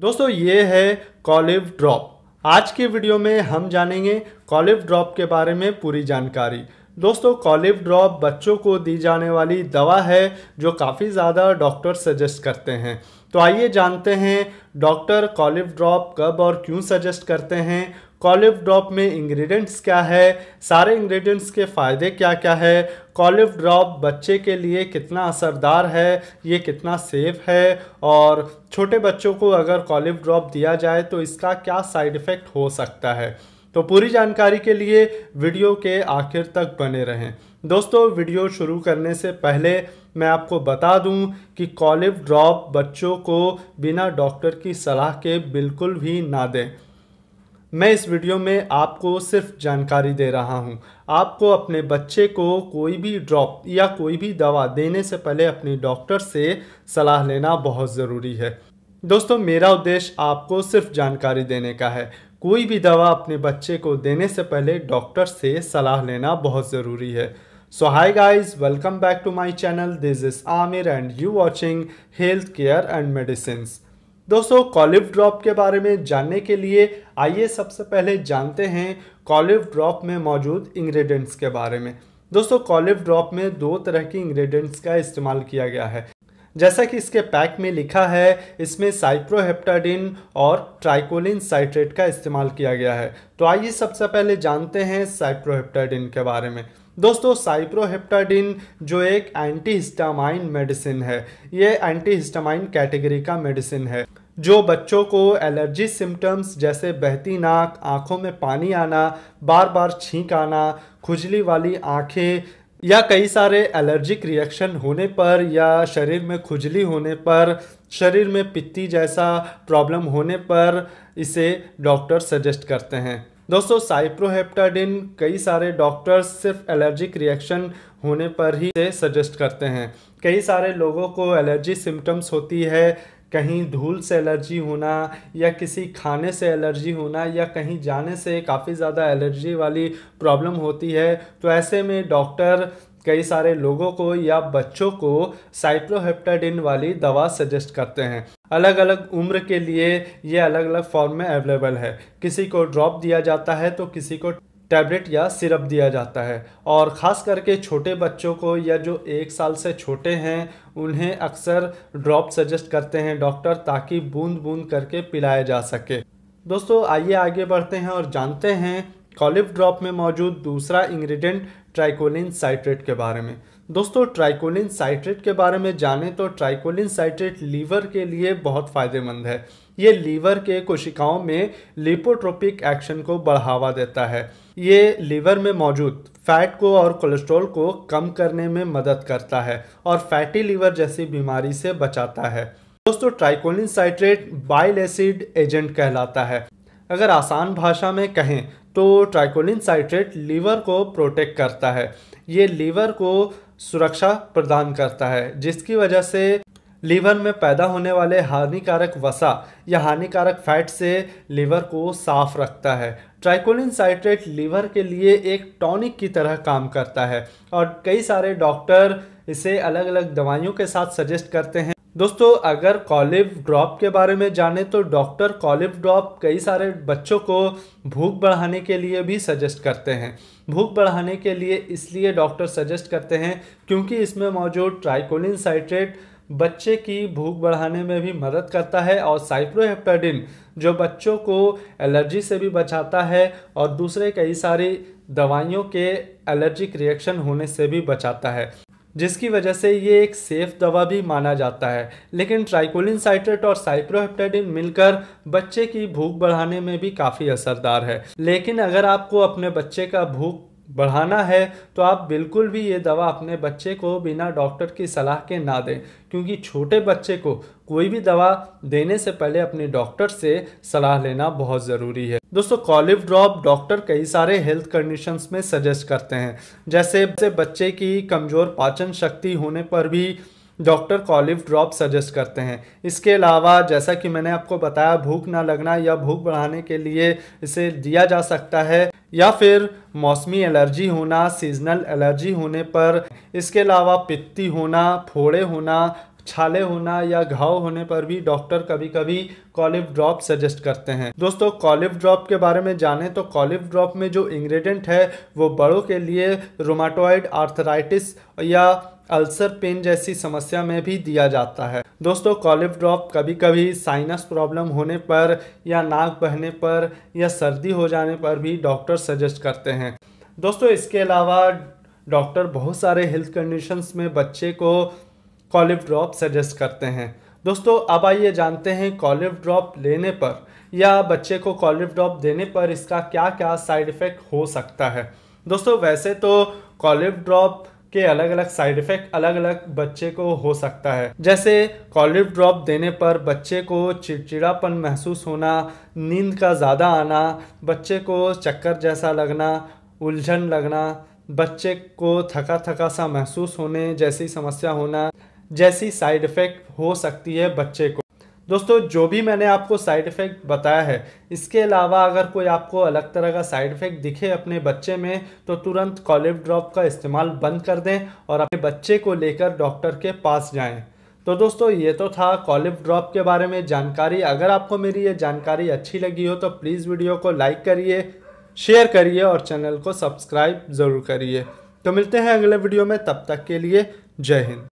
दोस्तों ये है कॉलिव ड्रॉप आज के वीडियो में हम जानेंगे कॉलिव ड्रॉप के बारे में पूरी जानकारी दोस्तों कॉलिव ड्रॉप बच्चों को दी जाने वाली दवा है जो काफ़ी ज़्यादा डॉक्टर सजेस्ट करते हैं तो आइए जानते हैं डॉक्टर कॉलिव ड्रॉप कब और क्यों सजेस्ट करते हैं कॉलिव ड्रॉप में इंग्रेडिएंट्स क्या है सारे इंग्रेडिएंट्स के फ़ायदे क्या क्या है कॉलिव ड्रॉप बच्चे के लिए कितना असरदार है ये कितना सेफ है और छोटे बच्चों को अगर कॉलिव ड्रॉप दिया जाए तो इसका क्या साइड इफ़ेक्ट हो सकता है तो पूरी जानकारी के लिए वीडियो के आखिर तक बने रहें दोस्तों वीडियो शुरू करने से पहले मैं आपको बता दूं कि कॉलिव ड्रॉप बच्चों को बिना डॉक्टर की सलाह के बिल्कुल भी ना दें मैं इस वीडियो में आपको सिर्फ जानकारी दे रहा हूं। आपको अपने बच्चे को कोई भी ड्रॉप या कोई भी दवा देने से पहले अपने डॉक्टर से सलाह लेना बहुत ज़रूरी है दोस्तों मेरा उद्देश्य आपको सिर्फ जानकारी देने का है कोई भी दवा अपने बच्चे को देने से पहले डॉक्टर से सलाह लेना बहुत ज़रूरी है so hi guys welcome back to my channel this is Aamir and you watching health care and medicine दोस्तों कॉलिव ड्रॉप के बारे में जानने के लिए आइए सबसे पहले जानते हैं कॉलिव ड्रॉप में मौजूद इंग्रेडिएंट्स के बारे में दोस्तों कॉलिव ड्रॉप में दो तरह की इंग्रेडिएंट्स का इस्तेमाल किया गया है जैसा कि इसके पैक में लिखा है इसमें साइप्रोहेप्टाडिन और ट्राइकोलिन साइट्रेट का इस्तेमाल किया गया है तो आइए सबसे पहले जानते हैं साइप्रोहेप्टाडिन के बारे में दोस्तों साइप्रोहेप्टाडिन जो एक एंटी हिस्टामाइन मेडिसिन है ये एंटी हिस्टामाइन कैटेगरी का मेडिसिन है जो बच्चों को एलर्जी सिम्टम्स जैसे बहती नाक आँखों में पानी आना बार बार छींक आना खुजली वाली आँखें या कई सारे एलर्जिक रिएक्शन होने पर या शरीर में खुजली होने पर शरीर में पित्ती जैसा प्रॉब्लम होने पर इसे डॉक्टर सजेस्ट करते हैं दोस्तों साइप्रोहेप्टाडिन कई सारे डॉक्टर्स सिर्फ एलर्जिक रिएक्शन होने पर ही इसे सजेस्ट करते हैं कई सारे लोगों को एलर्जी सिम्टम्स होती है कहीं धूल से एलर्जी होना या किसी खाने से एलर्जी होना या कहीं जाने से काफ़ी ज़्यादा एलर्जी वाली प्रॉब्लम होती है तो ऐसे में डॉक्टर कई सारे लोगों को या बच्चों को साइप्रोहेप्टाडिन वाली दवा सजेस्ट करते हैं अलग अलग उम्र के लिए ये अलग अलग फॉर्म में अवेलेबल है किसी को ड्रॉप दिया जाता है तो किसी को टैबलेट या सिरप दिया जाता है और ख़ास करके छोटे बच्चों को या जो एक साल से छोटे हैं उन्हें अक्सर ड्रॉप सजेस्ट करते हैं डॉक्टर ताकि बूंद बूंद करके पिलाया जा सके दोस्तों आइए आगे बढ़ते हैं और जानते हैं कॉलिफ ड्रॉप में मौजूद दूसरा इंग्रेडिएंट ट्राइकोलिन साइट्रेट के बारे में दोस्तों ट्राइकोलिन साइट्रेट के बारे में जानें तो ट्राइकोलिन साइट्रेट लीवर के लिए बहुत फ़ायदेमंद है ये लीवर के कोशिकाओं में लिपोट्रोपिक एक्शन को बढ़ावा देता है ये लीवर में मौजूद फैट को और कोलेस्ट्रॉल को कम करने में मदद करता है और फैटी लीवर जैसी बीमारी से बचाता है दोस्तों tricholine citrate bile acid agent कहलाता है अगर आसान भाषा में कहें तो ट्राइकोलिन साइट्रेट लीवर को प्रोटेक्ट करता है ये लीवर को सुरक्षा प्रदान करता है जिसकी वजह से लीवर में पैदा होने वाले हानिकारक वसा या हानिकारक फैट से लीवर को साफ रखता है ट्राइकोलिन साइट्रेट लीवर के लिए एक टॉनिक की तरह काम करता है और कई सारे डॉक्टर इसे अलग अलग दवाइयों के साथ सजेस्ट करते हैं दोस्तों अगर कॉलिव ड्रॉप के बारे में जाने तो डॉक्टर कॉलिव ड्रॉप कई सारे बच्चों को भूख बढ़ाने के लिए भी सजेस्ट करते हैं भूख बढ़ाने के लिए इसलिए डॉक्टर सजेस्ट करते हैं क्योंकि इसमें मौजूद ट्राइकोलिन साइट्रेट बच्चे की भूख बढ़ाने में भी मदद करता है और साइप्रोहेप्टाडिन जो बच्चों को एलर्जी से भी बचाता है और दूसरे कई सारी दवाइयों के एलर्जिक रिएक्शन होने से भी बचाता है जिसकी वजह से ये एक सेफ दवा भी माना जाता है लेकिन ट्राइकोलिन साइट्रेट और साइप्रोहेप्टाडिन मिलकर बच्चे की भूख बढ़ाने में भी काफ़ी असरदार है लेकिन अगर आपको अपने बच्चे का भूख बढ़ाना है तो आप बिल्कुल भी ये दवा अपने बच्चे को बिना डॉक्टर की सलाह के ना दें क्योंकि छोटे बच्चे को कोई भी दवा देने से पहले अपने डॉक्टर से सलाह लेना बहुत ज़रूरी है दोस्तों कॉलिव ड्रॉप डॉक्टर कई सारे हेल्थ कंडीशंस में सजेस्ट करते हैं जैसे बच्चे की कमज़ोर पाचन शक्ति होने पर भी डॉक्टर कॉलिव ड्रॉप सजेस्ट करते हैं इसके अलावा जैसा कि मैंने आपको बताया भूख ना लगना या भूख बढ़ाने के लिए इसे दिया जा सकता है या फिर मौसमी एलर्जी होना सीजनल एलर्जी होने पर इसके अलावा पित्ती होना फोड़े होना छाले होना या घाव होने पर भी डॉक्टर कभी कभी कॉलिव ड्रॉप सजेस्ट करते हैं दोस्तों कॉलिव ड्रॉप के बारे में जानें तो कॉलिव ड्रॉप में जो इंग्रेडिएंट है वो बड़ों के लिए रोमाटोइड आर्थराइटिस या अल्सर पेन जैसी समस्या में भी दिया जाता है दोस्तों कॉलिव ड्रॉप कभी कभी साइनस प्रॉब्लम होने पर या नाक बहने पर या सर्दी हो जाने पर भी डॉक्टर सजेस्ट करते हैं दोस्तों इसके अलावा डॉक्टर बहुत सारे हेल्थ कंडीशंस में बच्चे को कॉलिव ड्रॉप सजेस्ट करते हैं दोस्तों अब आइए जानते हैं कॉलिव ड्रॉप लेने पर या बच्चे को कॉलिव ड्रॉप देने पर इसका क्या क्या साइड इफ़ेक्ट हो सकता है दोस्तों वैसे तो कॉलिव ड्रॉप के अलग अलग साइड इफेक्ट अलग अलग बच्चे को हो सकता है जैसे कॉलिव ड्रॉप देने पर बच्चे को चिड़चिड़ापन महसूस होना नींद का ज़्यादा आना बच्चे को चक्कर जैसा लगना उलझन लगना बच्चे को थका थका सा महसूस होने जैसी समस्या होना जैसी साइड इफ़ेक्ट हो सकती है बच्चे को दोस्तों जो भी मैंने आपको साइड इफ़ेक्ट बताया है इसके अलावा अगर कोई आपको अलग तरह का साइड इफ़ेक्ट दिखे अपने बच्चे में तो तुरंत कॉलिव ड्रॉप का इस्तेमाल बंद कर दें और अपने बच्चे को लेकर डॉक्टर के पास जाएं। तो दोस्तों ये तो था कॉलिव ड्रॉप के बारे में जानकारी अगर आपको मेरी ये जानकारी अच्छी लगी हो तो प्लीज़ वीडियो को लाइक करिए शेयर करिए और चैनल को सब्सक्राइब ज़रूर करिए तो मिलते हैं अगले वीडियो में तब तक के लिए जय हिंद